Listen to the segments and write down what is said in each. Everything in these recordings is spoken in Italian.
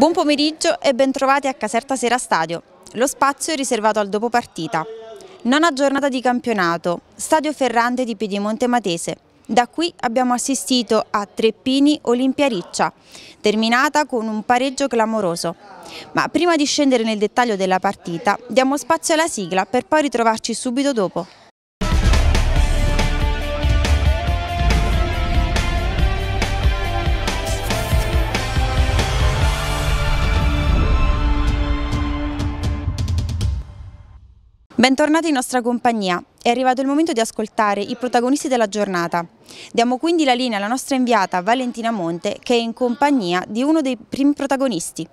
Buon pomeriggio e bentrovati a Caserta Sera Stadio, lo spazio è riservato al dopopartita. Nona giornata di campionato, Stadio Ferrante di Piedimonte Matese. Da qui abbiamo assistito a Treppini Olimpia Riccia, terminata con un pareggio clamoroso. Ma prima di scendere nel dettaglio della partita, diamo spazio alla sigla per poi ritrovarci subito dopo. Bentornati in nostra compagnia. È arrivato il momento di ascoltare i protagonisti della giornata. Diamo quindi la linea alla nostra inviata Valentina Monte che è in compagnia di uno dei primi protagonisti.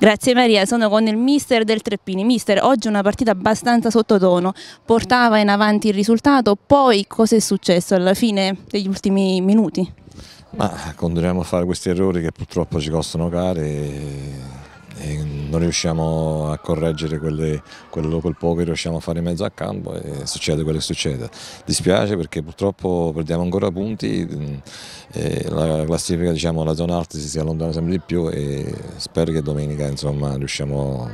Grazie Maria, sono con il mister del Treppini. Mister, oggi una partita abbastanza sottotono, portava in avanti il risultato, poi cosa è successo alla fine degli ultimi minuti? Ma continuiamo a fare questi errori che purtroppo ci costano care non riusciamo a correggere quelle, quello, quel poco che riusciamo a fare in mezzo a campo e succede quello che succede. Dispiace perché purtroppo perdiamo ancora punti, mm, e la classifica, diciamo, la zona alta si allontana sempre di più e spero che domenica insomma, riusciamo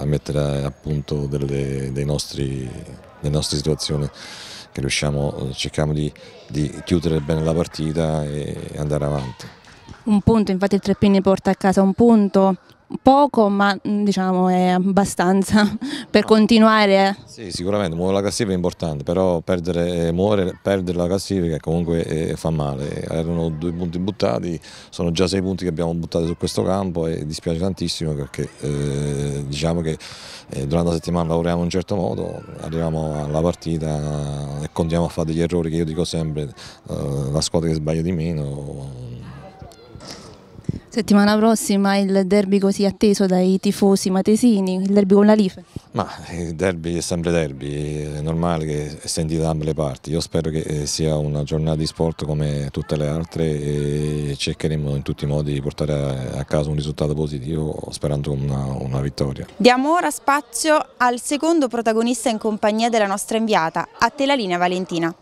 a mettere a punto delle, dei nostri, delle nostre situazioni che riusciamo, cerchiamo di, di chiudere bene la partita e andare avanti un punto, infatti il Treppini porta a casa un punto, poco ma mm, diciamo è abbastanza per continuare. Eh. Sì sicuramente muovere la classifica è importante però perdere, eh, muovere, perdere la classifica comunque eh, fa male, erano due punti buttati, sono già sei punti che abbiamo buttato su questo campo e dispiace tantissimo perché eh, diciamo che eh, durante la settimana lavoriamo in un certo modo, arriviamo alla partita e continuiamo a fare degli errori che io dico sempre, eh, la squadra che sbaglia di meno Settimana prossima il derby così atteso dai tifosi matesini, il derby con la Life. Ma il eh, derby è sempre derby, è normale che sentito da ambe le parti. Io spero che eh, sia una giornata di sport come tutte le altre e cercheremo in tutti i modi di portare a casa un risultato positivo sperando una, una vittoria. Diamo ora spazio al secondo protagonista in compagnia della nostra inviata, a te la linea Valentina.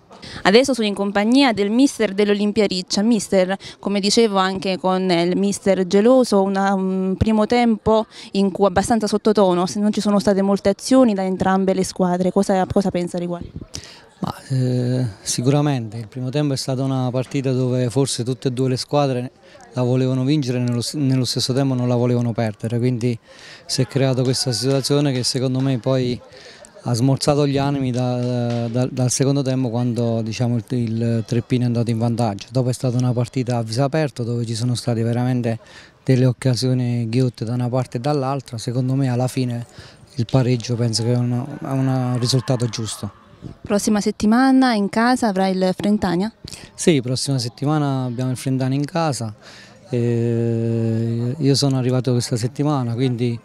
Adesso sono in compagnia del mister dell'Olimpia Riccia, mister come dicevo anche con il mister Geloso, una, un primo tempo in cui abbastanza sottotono, se non ci sono state molte prestazioni da entrambe le squadre, cosa, cosa pensa riguardo? Ma, eh, sicuramente il primo tempo è stata una partita dove forse tutte e due le squadre la volevano vincere e nello, nello stesso tempo non la volevano perdere, quindi si è creata questa situazione che secondo me poi ha smorzato gli animi da, da, dal secondo tempo quando diciamo, il, il Treppino è andato in vantaggio. Dopo è stata una partita a viso aperto dove ci sono state veramente delle occasioni ghiotte da una parte e dall'altra. Secondo me alla fine il pareggio penso che è, una, è un risultato giusto. Prossima settimana in casa avrai il Frentania? Sì, prossima settimana abbiamo il Frentania in casa. Eh, io sono arrivato questa settimana, quindi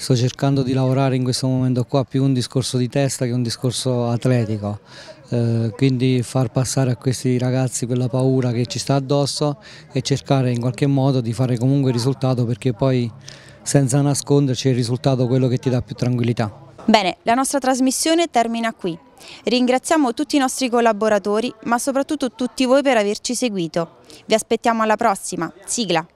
sto cercando di lavorare in questo momento qua più un discorso di testa che un discorso atletico. Eh, quindi far passare a questi ragazzi quella paura che ci sta addosso e cercare in qualche modo di fare comunque il risultato perché poi senza nasconderci il risultato è quello che ti dà più tranquillità. Bene, la nostra trasmissione termina qui. Ringraziamo tutti i nostri collaboratori, ma soprattutto tutti voi per averci seguito. Vi aspettiamo alla prossima. Sigla!